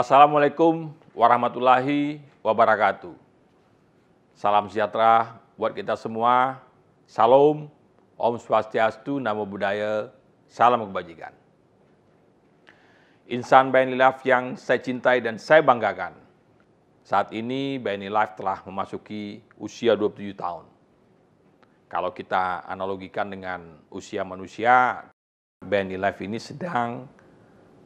Assalamualaikum warahmatullahi wabarakatuh. Salam sejahtera buat kita semua. Salam, Om Swastiastu, Namo Buddhaya, salam kebajikan. Insan BNI Life yang saya cintai dan saya banggakan. Saat ini BNI Life telah memasuki usia 27 tahun. Kalau kita analogikan dengan usia manusia, BNI Life ini sedang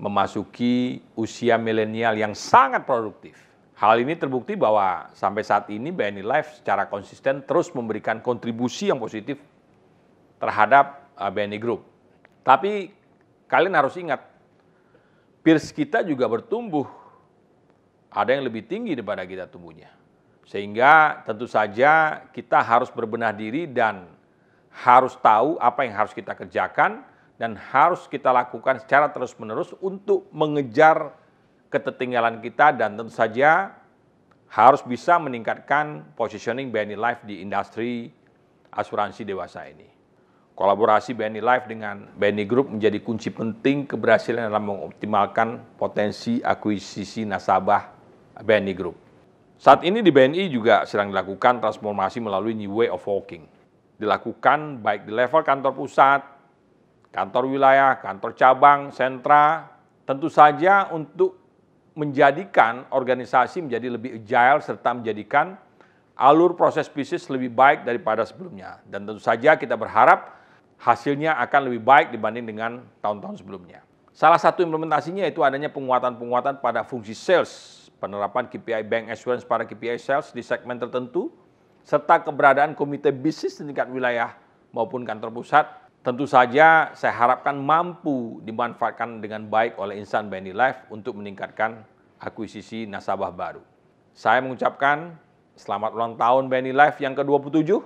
memasuki usia milenial yang sangat produktif. Hal ini terbukti bahwa sampai saat ini BNI Life secara konsisten terus memberikan kontribusi yang positif terhadap eh, BNI Group. Tapi kalian harus ingat, peers kita juga bertumbuh. Ada yang lebih tinggi daripada kita tumbuhnya. Sehingga tentu saja kita harus berbenah diri dan harus tahu apa yang harus kita kerjakan, dan harus kita lakukan secara terus-menerus untuk mengejar ketertinggalan kita dan tentu saja harus bisa meningkatkan positioning BNI Life di industri asuransi dewasa ini. Kolaborasi BNI Life dengan BNI Group menjadi kunci penting keberhasilan dalam mengoptimalkan potensi akuisisi nasabah BNI Group. Saat ini di BNI juga sedang dilakukan transformasi melalui New Way of Working. Dilakukan baik di level kantor pusat, kantor wilayah, kantor cabang, sentra, tentu saja untuk menjadikan organisasi menjadi lebih agile serta menjadikan alur proses bisnis lebih baik daripada sebelumnya. Dan tentu saja kita berharap hasilnya akan lebih baik dibanding dengan tahun-tahun sebelumnya. Salah satu implementasinya itu adanya penguatan-penguatan pada fungsi sales, penerapan KPI bank assurance pada KPI sales di segmen tertentu, serta keberadaan komite bisnis di tingkat wilayah maupun kantor pusat Tentu saja saya harapkan mampu dimanfaatkan dengan baik oleh insan Life untuk meningkatkan akuisisi nasabah baru. Saya mengucapkan selamat ulang tahun Life yang ke-27.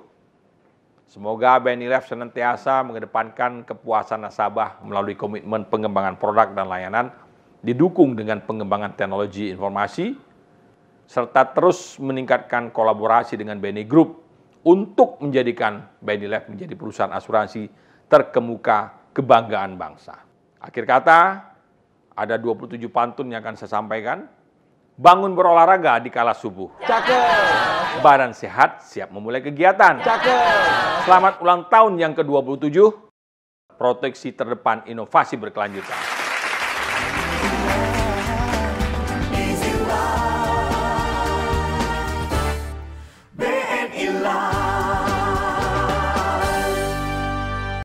Semoga Life senantiasa mengedepankan kepuasan nasabah melalui komitmen pengembangan produk dan layanan didukung dengan pengembangan teknologi informasi serta terus meningkatkan kolaborasi dengan Benny Group untuk menjadikan Life menjadi perusahaan asuransi terkemuka kebanggaan bangsa. Akhir kata, ada 27 pantun yang akan saya sampaikan. Bangun berolahraga di kala subuh. Cakep. Badan sehat, siap memulai kegiatan. Cakep. Selamat ulang tahun yang ke-27. Proteksi terdepan inovasi berkelanjutan.